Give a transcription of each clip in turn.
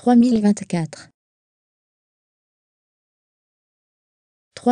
3024 3024 3024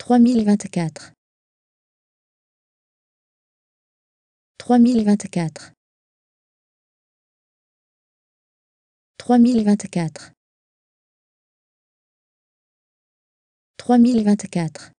3024 3024 3024 3024